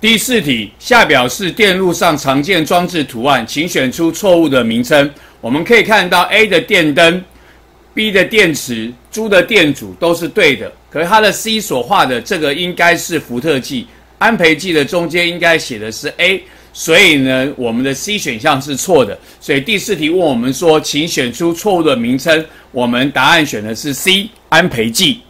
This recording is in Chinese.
第四题，下表是电路上常见装置图案，请选出错误的名称。我们可以看到 A 的电灯、B 的电池、猪的电阻都是对的，可是它的 C 所画的这个应该是伏特计、安培计的中间应该写的是 A，所以呢，我们的 C 选项是错的。所以第四题问我们说，请选出错误的名称，我们答案选的是 C 安培计。